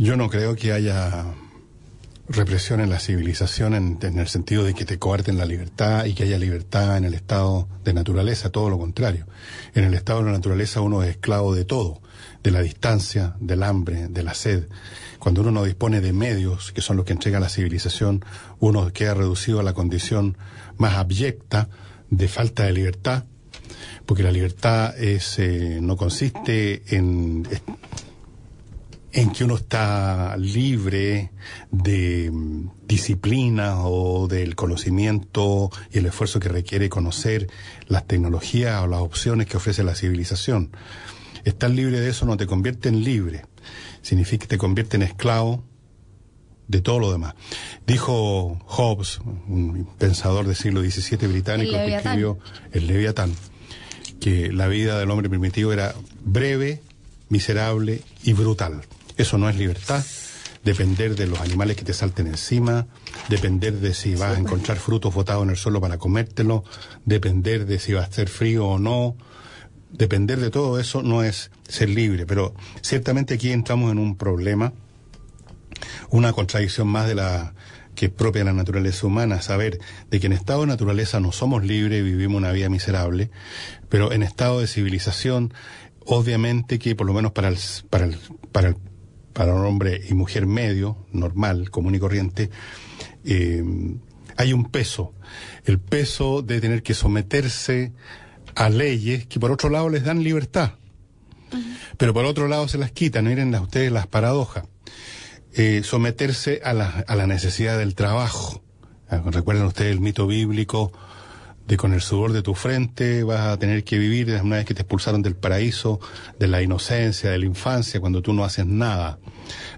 Yo no creo que haya represión en la civilización en, el sentido de que te coarten la libertad y que haya libertad en el estado de naturaleza, todo lo contrario. En el estado de la naturaleza uno es esclavo de todo, de la distancia, del hambre, de la sed. Cuando uno no dispone de medios, que son los que entrega la civilización, uno queda reducido a la condición más abyecta de falta de libertad, porque la libertad es, eh, no consiste en en que uno está libre de mm, disciplina o del conocimiento y el esfuerzo que requiere conocer las tecnologías o las opciones que ofrece la civilización. Estar libre de eso no te convierte en libre, significa que te convierte en esclavo de todo lo demás. Dijo Hobbes, un pensador del siglo XVII británico que escribió el Leviatán, que la vida del hombre primitivo era breve, miserable y brutal. Eso no es libertad. Depender de los animales que te salten encima, depender de si vas a encontrar frutos botados en el suelo para comértelo, depender de si va a hacer frío o no, depender de todo eso no es ser libre. Pero ciertamente aquí entramos en un problema, una contradicción más de la que es propia de la naturaleza humana, saber de que en estado de naturaleza no somos libres, y vivimos una vida miserable, pero en estado de civilización, obviamente que por lo menos para para para el para un hombre y mujer medio, normal, común y corriente, eh, hay un peso. El peso de tener que someterse a leyes que por otro lado les dan libertad, pero por otro lado se las quitan. Miren las, ustedes las paradojas. Eh, someterse a la, a la, necesidad del trabajo. Ah, Recuerden ustedes el mito bíblico de con el sudor de tu frente vas a tener que vivir una vez que te expulsaron del paraíso, de la inocencia, de la infancia, cuando tú no haces nada.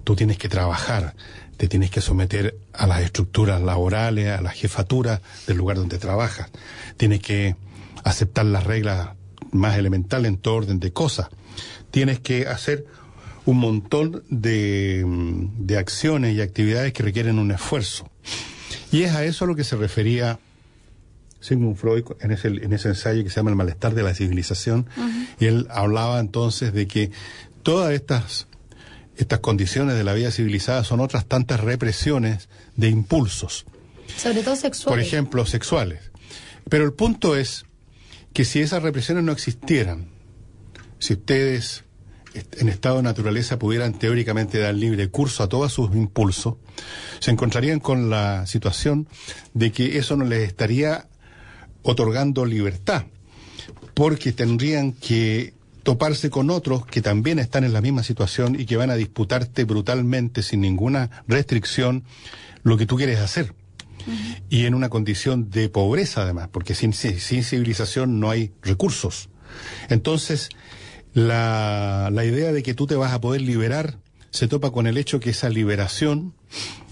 Tú tienes que trabajar, te tienes que someter a las estructuras laborales, a la jefatura del lugar donde trabajas. Tienes que aceptar las reglas más elementales en todo orden de cosas. Tienes que hacer un montón de, de acciones y actividades que requieren un esfuerzo. Y es a eso a lo que se refería Sigmund Freud en ese, ensayo que se llama El malestar de la civilización, y él hablaba entonces de que todas estas, estas condiciones de la vida civilizada son otras tantas represiones de impulsos. Sobre todo sexuales. Por ejemplo, sexuales. Pero el punto es que si esas represiones no existieran, si ustedes en estado de naturaleza pudieran teóricamente dar libre curso a todos sus impulsos, se encontrarían con la situación de que eso no les estaría otorgando libertad, porque tendrían que toparse con otros que también están en la misma situación y que van a disputarte brutalmente, sin ninguna restricción, lo que tú quieres hacer. Y en una condición de pobreza, además, porque sin, sin civilización no hay recursos. Entonces, la, la idea de que tú te vas a poder liberar se topa con el hecho que esa liberación,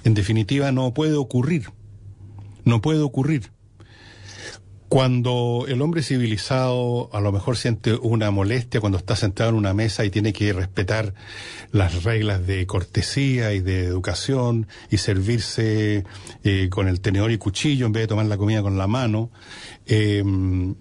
en definitiva, no puede ocurrir. No puede ocurrir cuando el hombre civilizado a lo mejor siente una molestia cuando está sentado en una mesa y tiene que respetar las reglas de cortesía y de educación y servirse eh, con el tenedor y cuchillo en vez de tomar la comida con la mano, em,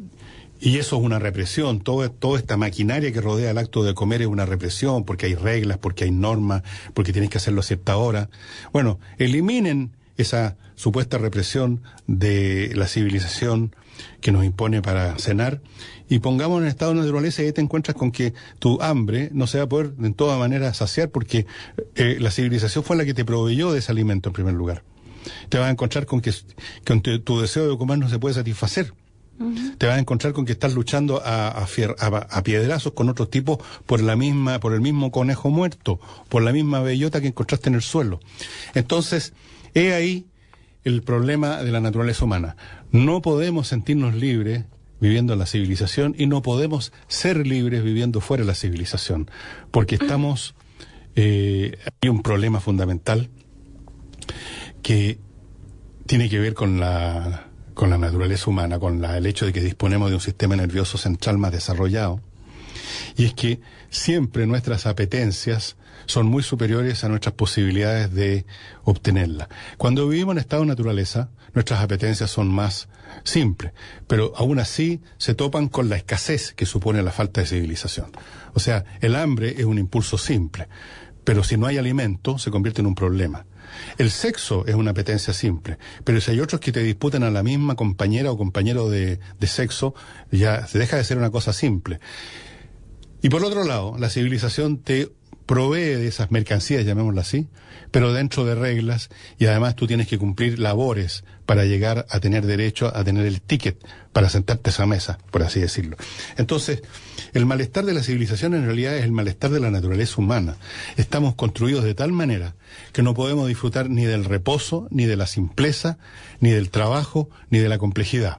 y eso es una represión, toda esta maquinaria que rodea el acto de comer es una represión, porque hay reglas, porque hay normas, porque tienes que hacerlo a cierta hora. Bueno, eliminen esa supuesta represión de la civilización que nos impone para cenar y pongamos en estado de naturaleza y ahí te encuentras con que tu hambre no se va a poder de toda manera saciar porque eh, la civilización fue la que te proveyó de ese alimento en primer lugar. Te vas a encontrar con que, tu, deseo de comer no se puede satisfacer. Te vas a encontrar con que estás luchando a, a piedrazos con otros tipos por la misma, por el mismo conejo muerto, por la misma bellota que encontraste en el suelo. Entonces, He ahí el problema de la naturaleza humana. No podemos sentirnos libres viviendo en la civilización y no podemos ser libres viviendo fuera de la civilización, porque mm. estamos... Eh, hay un problema fundamental que tiene que ver con la, con la naturaleza humana, con la, el hecho de que disponemos de un sistema nervioso central más desarrollado, y es que siempre nuestras apetencias son muy superiores a nuestras posibilidades de obtenerla. Cuando vivimos en estado de naturaleza, nuestras apetencias son más simples, pero aún así se topan con la escasez que supone la falta de civilización. O sea, el hambre es un impulso simple, pero si no hay alimento se convierte en un problema. El sexo es una apetencia simple, pero si hay otros que te disputan a la misma compañera o compañero de, sexo, ya se deja de ser una cosa simple. Y por otro lado, la civilización te provee de esas mercancías, llamémoslo así, pero dentro de reglas y además tú tienes que cumplir labores para llegar a tener derecho a tener el ticket para sentarte a esa mesa, por así decirlo. Entonces, el malestar de la civilización en realidad es el malestar de la naturaleza humana. Estamos construidos de tal manera que no podemos disfrutar ni del reposo, ni de la simpleza, ni del trabajo, ni de la complejidad.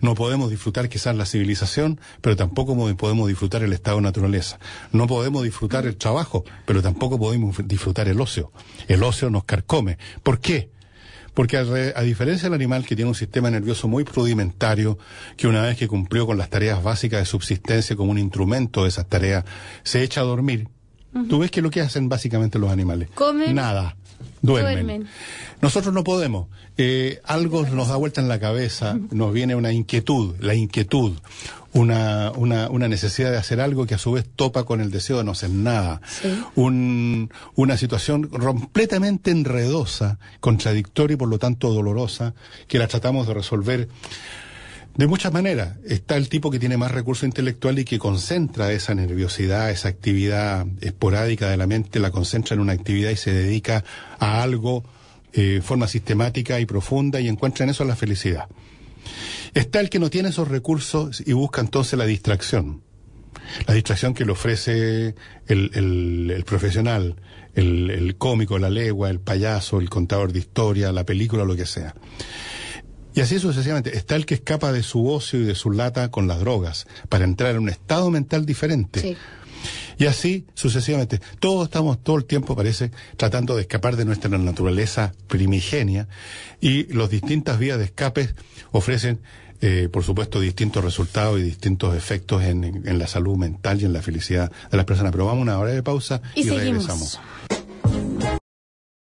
No podemos disfrutar quizás la civilización, pero tampoco podemos disfrutar el estado de naturaleza. No podemos disfrutar el trabajo, pero tampoco podemos disfrutar el ocio. El ocio nos carcome. ¿Por qué? Porque a, diferencia del animal que tiene un sistema nervioso muy rudimentario, que una vez que cumplió con las tareas básicas de subsistencia como un instrumento de esas tareas, se echa a dormir. Tú ves que lo que hacen básicamente los animales. Comen. Nada. Duermen. Nosotros no podemos. Eh, algo nos da vuelta en la cabeza, nos viene una inquietud, la inquietud, una, una, una necesidad de hacer algo que a su vez topa con el deseo de no hacer nada. una situación completamente enredosa, contradictoria y por lo tanto dolorosa, que la tratamos de resolver de muchas maneras, está el tipo que tiene más recurso intelectual y que concentra esa nerviosidad, esa actividad esporádica de la mente, la concentra en una actividad y se dedica a algo eh, de forma sistemática y profunda y encuentra en eso la felicidad. Está el que no tiene esos recursos y busca entonces la distracción. La distracción que le ofrece el, profesional, el, el cómico, la legua, el payaso, el contador de historia, la película, lo que sea. Y así sucesivamente. Está el que escapa de su ocio y de su lata con las drogas para entrar en un estado mental diferente. Sí. Y así sucesivamente. Todos estamos todo el tiempo, parece, tratando de escapar de nuestra naturaleza primigenia y las distintas vías de escape ofrecen, eh, por supuesto, distintos resultados y distintos efectos en, la salud mental y en la felicidad de las personas. Pero vamos a una hora de pausa y regresamos.